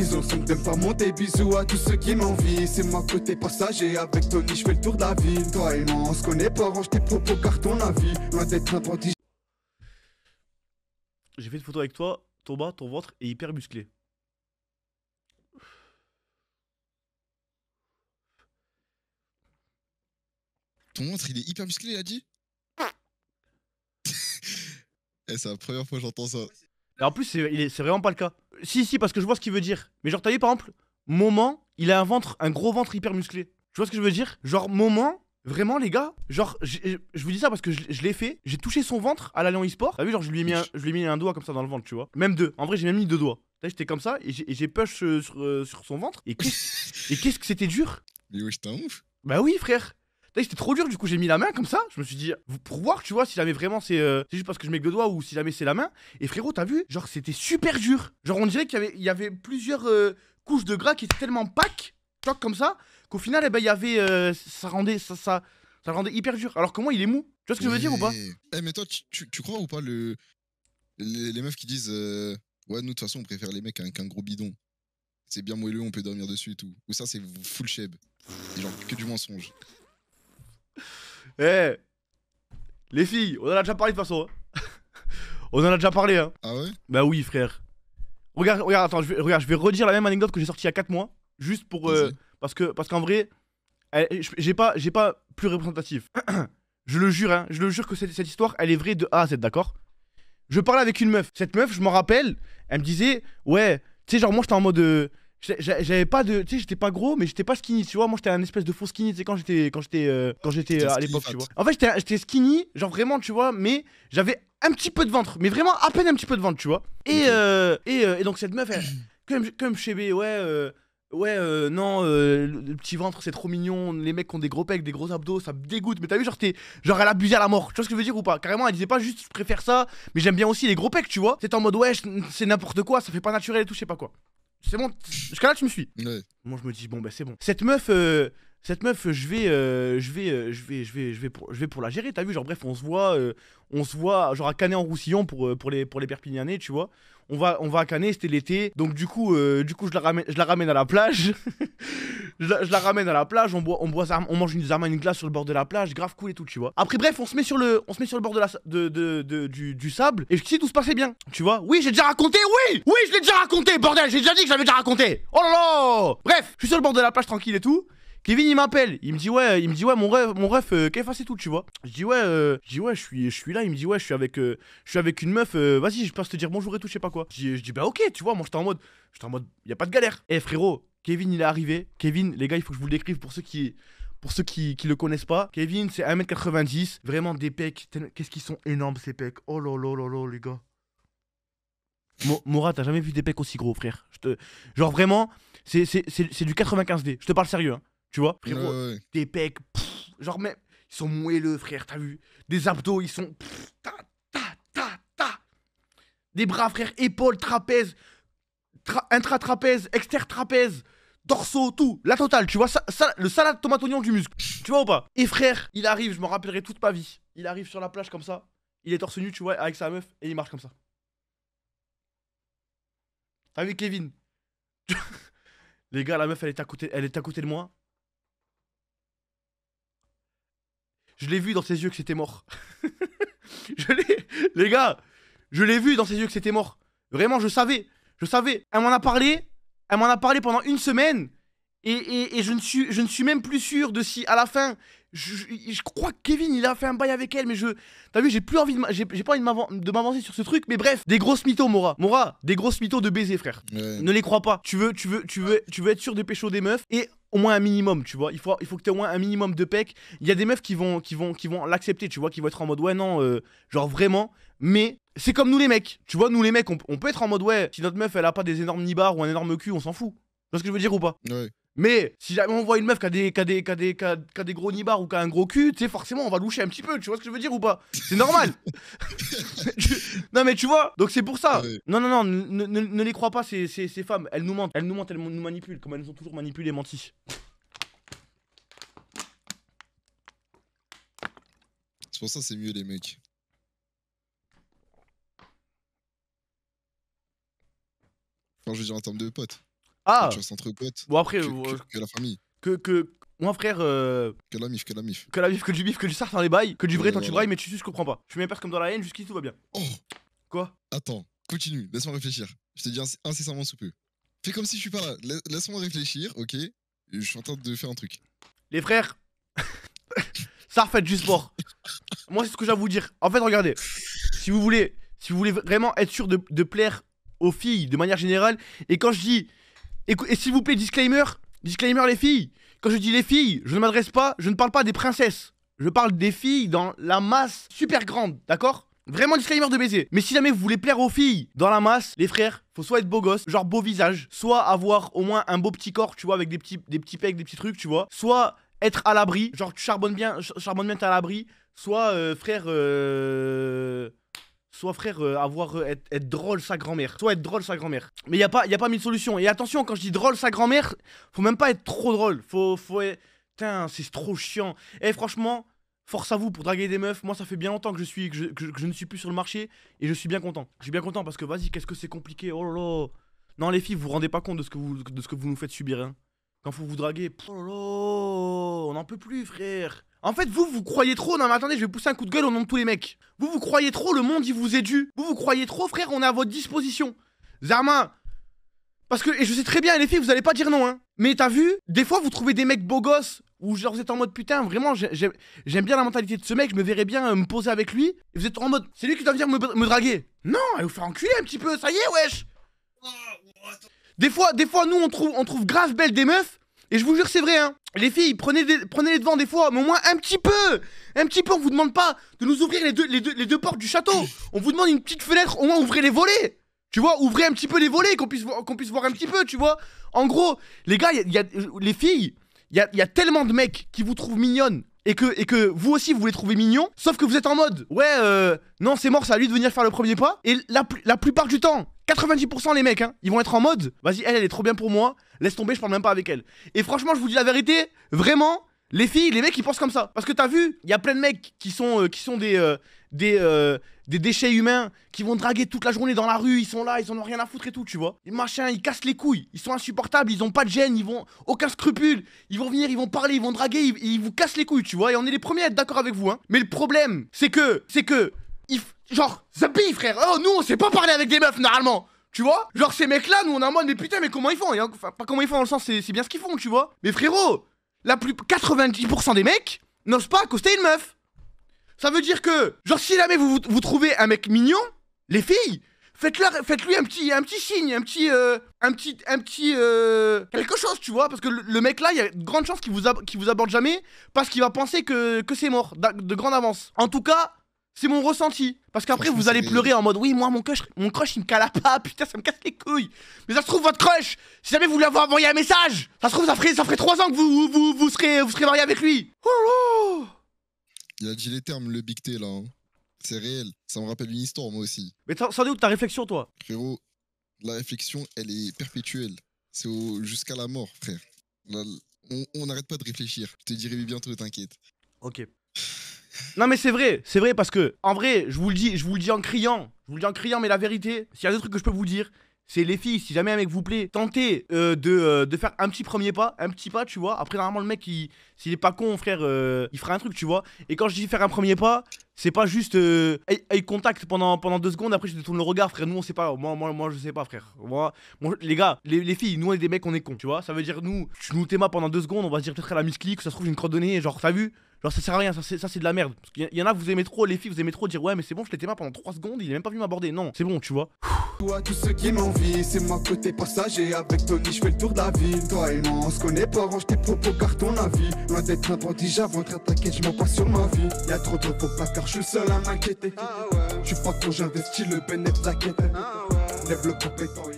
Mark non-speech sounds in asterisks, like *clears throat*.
Ils ont son de pas monter bisous à tous ceux qui m'envient C'est moi côté passager avec Tony je fais le tour de la ville Toi et moi on se connaît pas range tes propos car ton avis Loin d'être un J'ai fait une photo avec toi Ton bas, ton ventre est hyper musclé Ton ventre il est hyper musclé il a dit *laughs* eh, C'est la première fois que j'entends ça Et en plus c'est vraiment pas le cas si, si, parce que je vois ce qu'il veut dire. Mais genre, t'as vu par exemple, Moment, il a un ventre, un gros ventre hyper musclé. Tu vois ce que je veux dire Genre, Moment, Vraiment les gars, genre je vous dis ça parce que je, l'ai fait, j'ai touché son ventre à l'aller en e-sport. T'as vu genre je lui ai mis un, je lui ai mis un doigt comme ça dans le ventre, tu vois. Même deux. En vrai, j'ai même mis deux doigts. T'as j'étais comme ça et j'ai push euh, euh, sur, son ventre et qu'est-ce que c'était dur. Mais oui c'était Bah oui, frère c'était trop dur, du coup, j'ai mis la main comme ça. Je me suis dit, pour voir, tu vois, si jamais vraiment c'est euh, juste parce que je mets le doigt ou si jamais c'est la main. Et frérot, t'as vu Genre, c'était super dur. Genre, on dirait qu'il y avait, plusieurs euh, couches de gras qui étaient tellement pack, choc comme ça, qu'au final, eh ben, il y avait. Euh, ça rendait. Ça, ça, ça rendait hyper dur. Alors que moi, il est mou. Tu vois ce que je veux dire ou pas Eh, mais toi, tu, crois ou pas le, les, meufs qui disent Ouais, nous, de toute façon, on préfère les mecs avec un gros bidon c'est bien moelleux, on peut dormir dessus et tout. Ou ça, c'est full shab, genre que du mensonge. Eh Les filles, on en a déjà parlé de façon. Hein. *laughs* on en a déjà parlé, hein. Ah ouais Bah oui, frère. Regarde, regarde, je vais, regarde, je vais redire la même anecdote que j'ai sortie il y a 4 mois, juste pour... Euh, parce que, parce qu'en vrai, j'ai pas, j'ai pas plus représentatif. *clears throat* je le jure, hein, je le jure que cette, cette histoire, elle est vraie de A à Z, d'accord Je parlais avec une meuf. Cette meuf, je m'en rappelle, elle me disait, ouais, tu sais, genre moi j'étais en mode, euh, j'avais pas de tu sais j'étais pas gros mais j'étais pas skinny tu vois moi j'étais un espèce de faux skinny tu sais quand j'étais quand j'étais euh, quand j'étais euh, à l'époque tu vois en fait j'étais skinny genre vraiment tu vois mais j'avais un petit peu de ventre mais vraiment à peine un petit peu de ventre tu vois et euh, et, et, donc cette meuf elle, *clears throat* comme comme chez B ouais Ouais, non, le petit ventre, c'est trop mignon. Les mecs qui ont des gros pecs, des gros abdos, ça me dégoûte. Mais t'as vu, genre, genre, elle abusait à la mort. Tu vois ce que je veux dire ou pas Carrément, elle disait pas juste, je préfère ça, mais j'aime bien aussi les gros pecs, tu vois. C'est en mode, ouais, c'est n'importe quoi, ça fait pas naturel et tout, je sais pas quoi c'est bon, jusqu'à là tu me suis. Moi je me dis bon bah c'est bon. Cette meuf, euh, cette meuf, je vais, euh, je vais, euh, je vais, je vais, je vais, pour, je vais pour la gérer. T'as vu, genre bref, on se voit, euh, on se voit, genre à Canet en Roussillon pour les pour les Perpignanais, tu vois. On va, on va à Canet, c'était l'été, donc du coup, du coup, je la ramène, je la ramène à la plage. *laughs* je, la, ramène à la plage, on boit, on boit, on mange une une glace sur le bord de la plage, grave cool et tout, tu vois. Après, bref, on se met sur le, on se met sur le bord de la, de, de, du, sable et sais tout se passait bien, tu vois. Oui, j'ai déjà raconté, oui, oui, je l'ai déjà raconté, bordel, j'ai déjà dit que j'avais déjà raconté. Oh là là, bref, je suis sur le bord de la plage tranquille et tout. Kevin, il m'appelle. Il me dit ouais, il me dit ouais, mon ref mon rêve, euh, quest tout, tu vois. Je dis ouais, euh, je dis ouais, je suis, je suis là. Il me dit ouais, je suis avec, euh, je suis avec une meuf. Vas-y, je passe te dire bonjour et tout, je sais pas quoi. Je dis, bah ok, tu vois, moi j'étais en mode, j'étais en mode, y a pas de galère. Eh frérot, Kevin, il est arrivé. Kevin, les gars, il faut que je vous le décrive pour ceux qui, pour ceux qui, le connaissent pas, Kevin, c'est 1m90, vraiment des pecs. Qu'est-ce qu'ils sont énormes ces pecs. Oh là là là là, les gars. t'as jamais vu des pecs aussi gros, frère. Genre vraiment, c'est du 95D. Je te parle sérieux. Hein. Tu vois, frérot, tes pecs, genre même, ils sont moelleux, frère, t'as vu Des abdos, ils sont. ta, ta, ta, Des bras, frère, épaules, trapèze, intra-trapèze, exter-trapèze dorsaux, tout, la totale, tu vois, ça, le salade tomate oignon du muscle, tu vois ou pas Et frère, il arrive, je me rappellerai toute ma vie, il arrive sur la plage comme ça, il est torse nu, tu vois, avec sa meuf, et il marche comme ça. T'as vu Kevin *laughs* Les gars, la meuf, elle est à côté, elle est à côté de moi, je l'ai vu dans ses yeux que c'était mort. *laughs* je les gars, je l'ai vu dans ses yeux que c'était mort. Vraiment, je savais, je savais. Elle m'en a parlé, elle m'en a parlé pendant une semaine. Et, je, ne suis, je ne suis même plus sûr de si à la fin, je, crois que Kevin il a fait un bail avec elle, mais je, t'as vu, j'ai plus envie de, j'ai, pas envie de m'avancer sur ce truc, mais bref, des grosses mythos, Mora, Mora, des grosses mythos de baiser, frère. Ne les crois pas. Tu veux, tu veux, tu veux, tu veux être sûr de pécho des meufs. Et au moins un minimum, tu vois. Il faut, il faut que tu aies au moins un minimum de pecs. Il y a des meufs qui vont, qui vont, qui vont l'accepter, tu vois, qui vont être en mode ouais, non, euh, genre vraiment. Mais c'est comme nous les mecs, tu vois, nous les mecs, on, peut être en mode ouais, si notre meuf elle a pas des énormes nibards ou un énorme cul, on s'en fout. Tu vois ce que je veux dire ou pas ouais. Mais si jamais on voit une meuf qui a des, qui a des, gros nibards ou qui a un gros cul, tu sais, forcément, on va loucher un petit peu, tu vois ce que je veux dire ou pas C'est normal *laughs* *laughs* Non, mais tu vois, donc c'est pour ça. Ah non, non, non, ne, les crois pas, ces, ces, femmes. Elles nous mentent, elles nous mentent, elles nous manipulent, comme elles nous ont toujours manipulé et menti. C'est pour ça c'est mieux les mecs. Enfin, je veux dire en termes de potes. Ah euh, Tu Bon, après, euh, que, que, la famille. Que, que, moi frère. Euh, que la mif, que la mif. Que la mif, que du bif, que du sarf dans les bails, que du vrai, tant tu brailles, mais tu je comprends pas. Je suis mets comme dans la haine, jusqu'ici tout va bien. Oh Quoi Attends, continue, laisse-moi réfléchir. Je te dis incessamment sous peu. Fais comme si je suis pas là, laisse-moi réfléchir, ok Je suis en train de faire un truc. Les frères Ça *laughs* fait du sport Moi c'est ce que j'ai à vous dire. En fait, regardez, si vous voulez, si vous voulez vraiment être sûr de plaire aux filles de manière générale, et quand je dis et, s'il vous plaît, disclaimer, disclaimer les filles. Quand je dis les filles, je ne m'adresse pas, je ne parle pas des princesses. Je parle des filles dans la masse super grande, d'accord Vraiment disclaimer de baiser. Mais si jamais vous voulez plaire aux filles dans la masse, les frères, faut soit être beau gosse, genre beau visage, soit avoir au moins un beau petit corps, tu vois, avec des petits, des petits pecs, des petits trucs, tu vois, soit être à l'abri, genre tu charbonnes bien, charbonne bien, à l'abri, soit euh, frère, euh, soit frère euh, avoir euh, être, drôle sa grand-mère, soit être drôle sa grand-mère. Mais il y a pas y a pas mille solutions. Et attention quand je dis drôle sa grand-mère, faut même pas être trop drôle. Faut faut putain, c'est trop chiant. Et eh, franchement, force à vous pour draguer des meufs. Moi ça fait bien longtemps que je suis que je, ne suis plus sur le marché et je suis bien content. Je suis bien content parce que vas-y, qu'est-ce que c'est compliqué. Oh là Non les filles, vous vous rendez pas compte de ce que vous de ce que vous nous faites subir hein. Quand faut vous draguer, oh on n'en peut plus, frère. En fait, vous, vous croyez trop. Non, mais attendez, je vais pousser un coup de gueule au nom de tous les mecs. Vous, vous croyez trop, le monde, il vous est dû. Vous, vous croyez trop, frère, on est à votre disposition. Zarma, parce que, et je sais très bien, les filles, vous allez pas dire non, hein. Mais t'as vu, des fois, vous trouvez des mecs beaux gosses, ou genre vous êtes en mode putain, vraiment, j'aime bien la mentalité de ce mec, je me verrais bien euh, me poser avec lui. Et vous êtes en mode, c'est lui qui doit venir me, draguer. Non, elle vous faire enculer un petit peu, ça y est, wesh. Des fois, des fois, nous, on trouve, on trouve grave belle des meufs. Et je vous jure, c'est vrai, hein. Les filles, prenez, prenez les devant des fois, mais au moins un petit peu Un petit peu, on vous demande pas de nous ouvrir les deux, les deux, les deux portes du château. On vous demande une petite fenêtre, au moins ouvrez les volets. Tu vois, ouvrez un petit peu les volets, qu'on puisse, puisse voir un petit peu, tu vois. En gros, les gars, euh, les filles, il y a, y a tellement de mecs qui vous trouvent mignonnes, et que, et que vous aussi vous les trouvez mignons, sauf que vous êtes en mode ouais, euh, non, c'est mort, c'est à lui de venir faire le premier pas. Et la, plupart du temps, 90% les mecs, hein, ils vont être en mode vas-y, elle, elle est trop bien pour moi, laisse tomber, je parle même pas avec elle. Et franchement, je vous dis la vérité, vraiment, les filles, les mecs, ils pensent comme ça. Parce que t'as vu, il y a plein de mecs qui sont, euh, qui sont des. Euh, des, des déchets humains qui vont draguer toute la journée dans la rue, ils sont là, ils en ont rien à foutre et tout, tu vois. Les machins, ils cassent les couilles, ils sont insupportables, ils ont pas de gêne, ils vont aucun scrupule, ils vont venir, ils vont parler, ils vont draguer, ils, vous cassent les couilles, tu vois. Et on est les premiers à être d'accord avec vous, hein. Mais le problème, c'est que, c'est que, ils, genre, Zabi, frère, oh, nous, on sait pas parler avec des meufs, normalement. Tu vois Genre ces mecs là, nous on a en mode mais putain mais comment ils font Enfin pas comment ils font dans le sens c'est bien ce qu'ils font tu vois Mais frérot, la plus 90% des mecs n'osent pas accoster une meuf ça veut dire que, genre, si jamais vous, vous, trouvez un mec mignon, les filles, faites-lui faites un, petit, un petit signe, un petit. Euh, un petit. Un petit euh, quelque chose, tu vois. Parce que le, mec là, il y a de grandes chances qu'il vous, vous aborde jamais. Parce qu'il va penser que, c'est mort, de grande avance. En tout cas, c'est mon ressenti. Parce qu'après, vous allez pleurer en mode Oui, moi, mon crush, mon crush, il me cala pas. *laughs* Putain, ça me casse les couilles. Mais ça se trouve, votre crush, si jamais vous lui avez envoyé un message, ça se trouve, ça ferait, ça 3 ans que vous, serez, vous serez marié avec lui. Oh là il a dit les termes, le Big T là. Hein. C'est réel. Ça me rappelle une histoire, moi aussi. Mais sans doute, ta réflexion, toi Frérot, la réflexion, elle est perpétuelle. C'est jusqu'à la mort, frère. on n'arrête pas de réfléchir. Je te dirai bientôt, t'inquiète. Ok. non mais c'est vrai, c'est vrai parce que en vrai, je vous le dis, je vous le dis en criant, je vous le dis en criant, mais la vérité, s'il y a des trucs que je peux vous dire, c'est les filles, si jamais un mec vous plaît, tentez euh, euh, de, faire un petit premier pas, un petit pas, tu vois. Après, normalement, le mec, s'il est pas con, frère, euh, il fera un truc, tu vois. Et quand je dis faire un premier pas, c'est pas juste il contact pendant, pendant deux secondes, après je détourne le regard, frère. Nous, on sait pas, moi, moi, moi je sais pas, frère. les gars, les, filles, nous, on est des mecs, on est cons, tu vois. Ça veut dire, nous, tu nous t'aimes pendant deux secondes, on va se dire peut-être à la que ça se trouve, j'ai une cordonnée, genre, t'as vu Genre ça sert à rien, ça c'est de la merde. Parce qu'il y, en a, vous aimez trop, les filles, vous aimez trop dire ouais mais c'est bon, je l'étais pas pendant 3 secondes, il est même pas venu m'aborder. Non, c'est bon, tu vois. Toi, tous ceux qui m'envient, c'est moi côté passager. Avec Tony, je fais le tour de la Toi et moi, on se connaît pas, range tes propos car ton avis. Loin d'être un bandit, j'avance, t'inquiète, je m'en passe sur ma vie. Y'a trop de repos, pas car je suis seul à m'inquiéter. Ah ouais. Je suis pas trop, j'investis le bénéfice, t'inquiète. Ah ouais. Lève le compétent,